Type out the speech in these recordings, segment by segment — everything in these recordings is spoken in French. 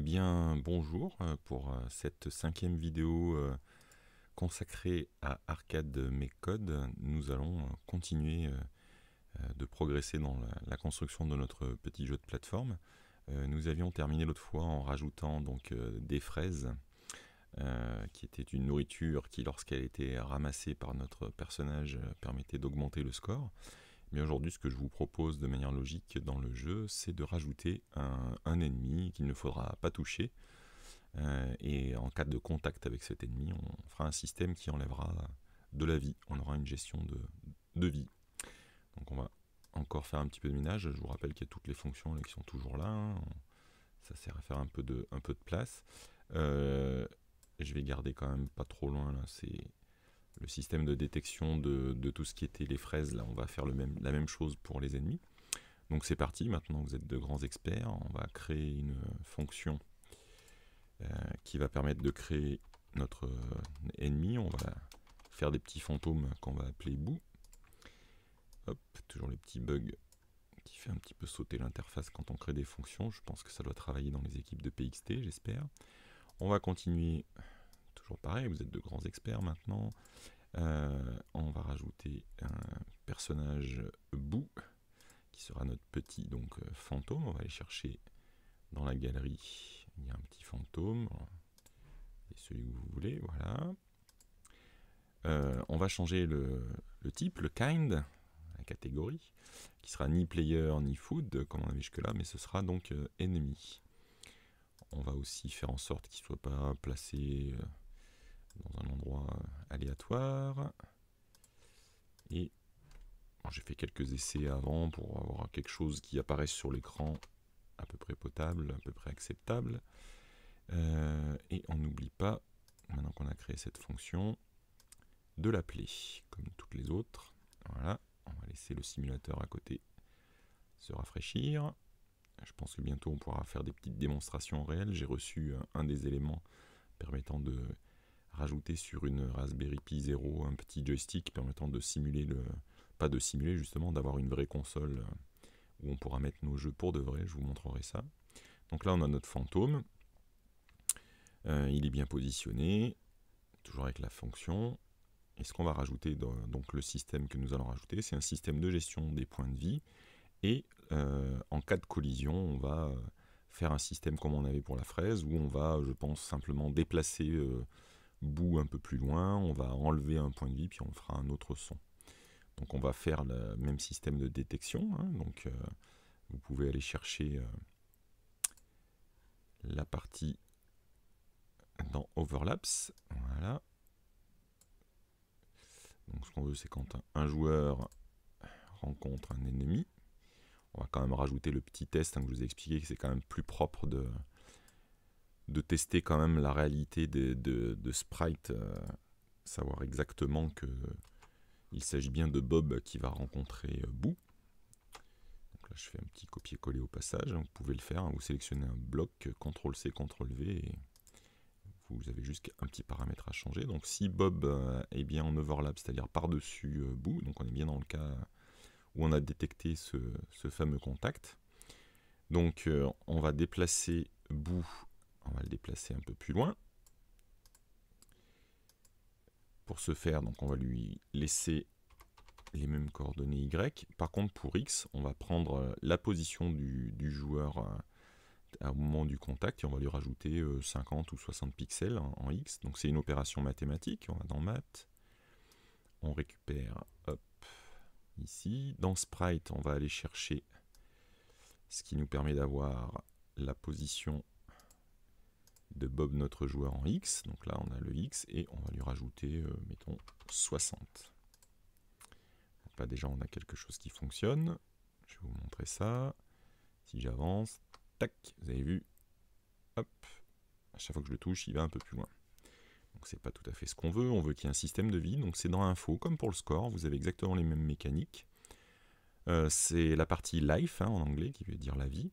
Eh bien, bonjour euh, pour euh, cette cinquième vidéo euh, consacrée à Arcade Mécode. Nous allons continuer de progresser dans la construction de notre petit jeu de plateforme. Nous avions terminé l'autre fois en rajoutant donc des fraises, qui était une nourriture qui, lorsqu'elle était ramassée par notre personnage, permettait d'augmenter le score. Mais aujourd'hui, ce que je vous propose de manière logique dans le jeu, c'est de rajouter un, ennemi qu'il ne faudra pas toucher. Euh, et en cas de contact avec cet ennemi, on fera un système qui enlèvera de la vie. On aura une gestion de, vie. Donc on va encore faire un petit peu de minage. Je vous rappelle qu'il y a toutes les fonctions qui sont toujours là. Hein. Ça sert à faire un peu de, place. Euh, je vais garder quand même pas trop loin là, c'est le système de détection de, tout ce qui était les fraises, là on va faire le même, la même chose pour les ennemis. Donc c'est parti, maintenant vous êtes de grands experts, on va créer une fonction euh, qui va permettre de créer notre euh, ennemi, on va faire des petits fantômes qu'on va appeler bout. Hop, toujours les petits bugs qui fait un petit peu sauter l'interface quand on crée des fonctions, je pense que ça doit travailler dans les équipes de PXT, j'espère. On va continuer pareil, vous êtes de grands experts maintenant. Euh, on va rajouter un personnage Bou, qui sera notre petit donc euh, fantôme. On va aller chercher dans la galerie, il un petit fantôme. Et celui que vous voulez, voilà. Euh, on va changer le, type, le kind, la catégorie, qui sera ni player ni food, comme on avait jusque-là, mais ce sera donc ennemi. On va aussi faire en sorte qu'il ne soit pas placé dans un endroit euh, aléatoire. Et j'ai fait quelques essais avant pour avoir quelque chose qui apparaisse sur l'écran à peu près potable, à peu près acceptable. Euh, et on n'oublie pas, maintenant qu'on a créé cette fonction, de l'appeler, comme toutes les autres. Voilà, on va laisser le simulateur à côté se rafraîchir. Je pense que bientôt on pourra faire des petites démonstrations réelles. J'ai reçu euh, un des éléments permettant de rajouter sur une Raspberry Pi 0 un petit joystick permettant de simuler le. Pas de simuler, justement, d'avoir une vraie console euh, où on pourra mettre nos jeux pour de vrai. Je vous montrerai ça. Donc là, on a notre fantôme. Euh, il est bien positionné, toujours avec la fonction. Et ce qu'on va rajouter, donc le système que nous allons rajouter, c'est un système de gestion des points de vie. Et euh, en cas de collision, on va faire un système comme on avait pour la fraise, où on va, je pense, simplement déplacer bout un peu plus loin, on va enlever un point de vie, puis on fera un autre son. Donc on va faire le même système de détection. Hein. donc euh, vous pouvez aller chercher euh, la partie dans Overlaps. Voilà. Donc ce qu'on veut, c'est quand un, joueur rencontre un ennemi. On va quand même rajouter le petit test hein, que je vous ai expliqué, que c'est quand même plus propre de, de tester quand même la réalité de, Sprite, euh, savoir exactement que il s'agit bien de Bob qui va rencontrer euh, Boo. là, je fais un petit copier-coller au passage. Hein. Vous pouvez le faire. Hein. Vous sélectionnez un bloc, CTRL-C, CTRL-V, vous avez juste un petit paramètre à changer. Donc si Bob euh, est bien en overlap, c'est-à-dire par-dessus Boo, donc on est bien dans le cas où on a détecté ce, ce fameux contact. Donc on va déplacer Boo on va le déplacer un peu plus loin. Pour ce faire, donc on va lui laisser les mêmes coordonnées Y. Par contre, pour X, on va prendre euh, la position du, du joueur euh, au moment du contact et on va lui rajouter 50 euh, ou 60 pixels en, X. Donc c'est une opération mathématique. On va dans Math, on récupère ici. Dans Sprite, on va aller chercher ce qui nous permet d'avoir la position de Bob notre joueur en X. Donc là, on a le X et on va lui rajouter, euh, mettons, 60. déjà, on a quelque chose qui fonctionne. Je vais vous montrer ça. Si j'avance, tac, vous avez vu, hop, à chaque fois que je le touche, il va un peu plus loin. Donc c'est pas tout à fait ce qu'on veut, on veut qu'il y ait un système de vie, donc c'est dans info, comme pour le score, vous avez exactement les mêmes mécaniques. Euh, c'est la partie life hein, en anglais qui veut dire la vie.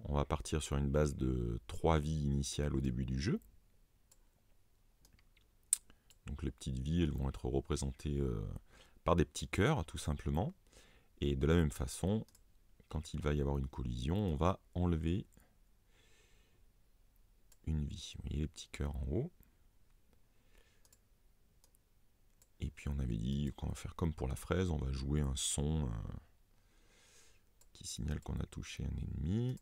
On va partir sur une base de 3 vies initiales au début du jeu. Donc les petites vies, elles vont être représentées euh, par des petits cœurs, tout simplement. Et de la même façon, quand il va y avoir une collision, on va enlever une vie. Vous voyez les petits cœurs en haut. Et puis on avait dit qu'on va faire comme pour la fraise, on va jouer un son euh, qui signale qu'on a touché un ennemi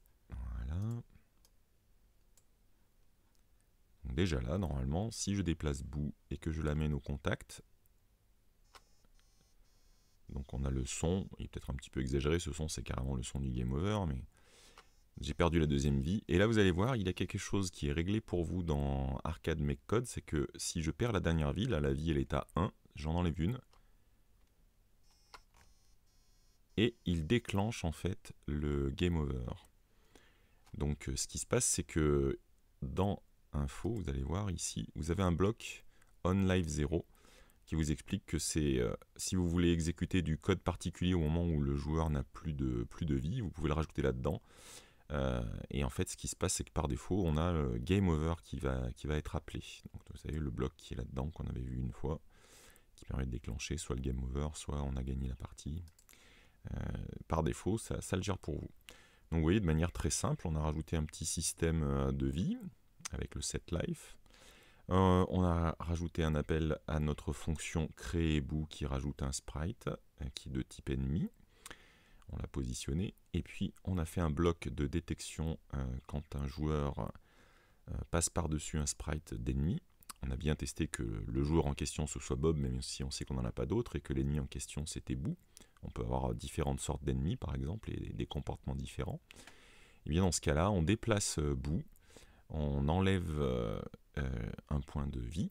déjà là, normalement, si je déplace Bou et que je l'amène au contact, donc on a le son, il est peut-être un petit peu exagéré, ce son c'est carrément le son du game over, mais j'ai perdu la deuxième vie. Et là vous allez voir, il y a quelque chose qui est réglé pour vous dans Arcade Make Code, c'est que si je perds la dernière vie, là la vie elle est à 1, j'en enlève une, et il déclenche en fait le game over. Donc euh, ce qui se passe, c'est que dans info, vous allez voir ici, vous avez un bloc onlive 0 qui vous explique que c'est euh, si vous voulez exécuter du code particulier au moment où le joueur n'a plus de, plus de vie, vous pouvez le rajouter là-dedans. Euh, et en fait, ce qui se passe, c'est que par défaut, on a le game over qui va, qui va être appelé. Donc, vous avez le bloc qui est là-dedans, qu'on avait vu une fois, qui permet de déclencher soit le game over, soit on a gagné la partie. par défaut, ça, ça le gère pour vous. Donc vous voyez, de manière très simple, on a rajouté un petit système euh, de vie avec le setLife. life. Euh, on a rajouté un appel à notre fonction créeBoo qui rajoute un sprite euh, qui est de type ennemi. On l'a positionné. Et puis on a fait un bloc de détection quand un joueur passe par-dessus un sprite d'ennemi on a bien testé que le joueur en question ce soit Bob, même si on sait qu'on n'en a pas d'autres, et que l'ennemi en question c'était Bou. On peut avoir différentes sortes d'ennemis par exemple, et des comportements différents. Et bien dans ce cas-là, on déplace euh, Bou, on enlève euh, euh, un point de vie,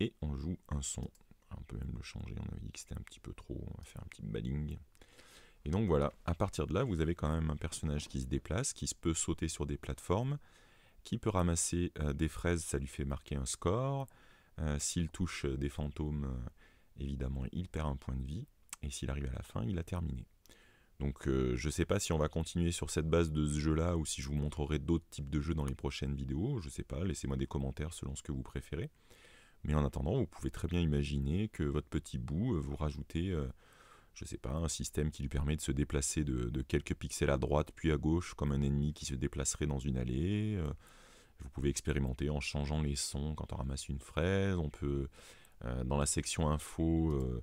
et on joue un son. On peut même le changer, on a dit que c'était un petit peu trop, on va faire un petit balling. Et donc voilà, à partir de là, vous avez quand même un personnage qui se déplace, qui se peut sauter sur des plateformes, qui peut ramasser euh, des fraises, ça lui fait marquer un score. Euh, s'il touche euh, des fantômes, évidemment, il perd un point de vie. Et s'il arrive à la fin, il a terminé. Donc je ne sais pas si on va continuer sur cette base de ce jeu-là ou si je vous montrerai d'autres types de jeux dans les prochaines vidéos, je ne sais pas, laissez-moi des commentaires selon ce que vous préférez. Mais en attendant, vous pouvez très bien imaginer que votre petit bout, vous rajoutez, je ne sais pas, un système qui lui permet de se déplacer de, quelques pixels à droite puis à gauche comme un ennemi qui se déplacerait dans une allée. Vous pouvez expérimenter en changeant les sons quand on ramasse une fraise. On peut, euh, dans la section info, euh,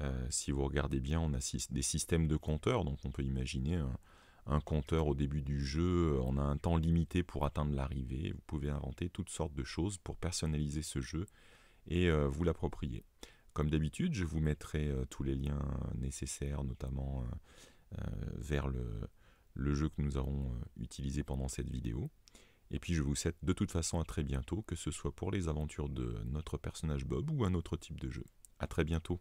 euh, si vous regardez bien, on a des systèmes de compteurs. Donc on peut imaginer un, compteur au début du jeu. On a un temps limité pour atteindre l'arrivée. Vous pouvez inventer toutes sortes de choses pour personnaliser ce jeu et vous l'approprier. Comme d'habitude, je vous mettrai tous les liens nécessaires, notamment vers le jeu que nous avons utilisé pendant cette vidéo. Et puis je vous souhaite de toute façon à très bientôt, que ce soit pour les aventures de notre personnage Bob ou un autre type de jeu. A très bientôt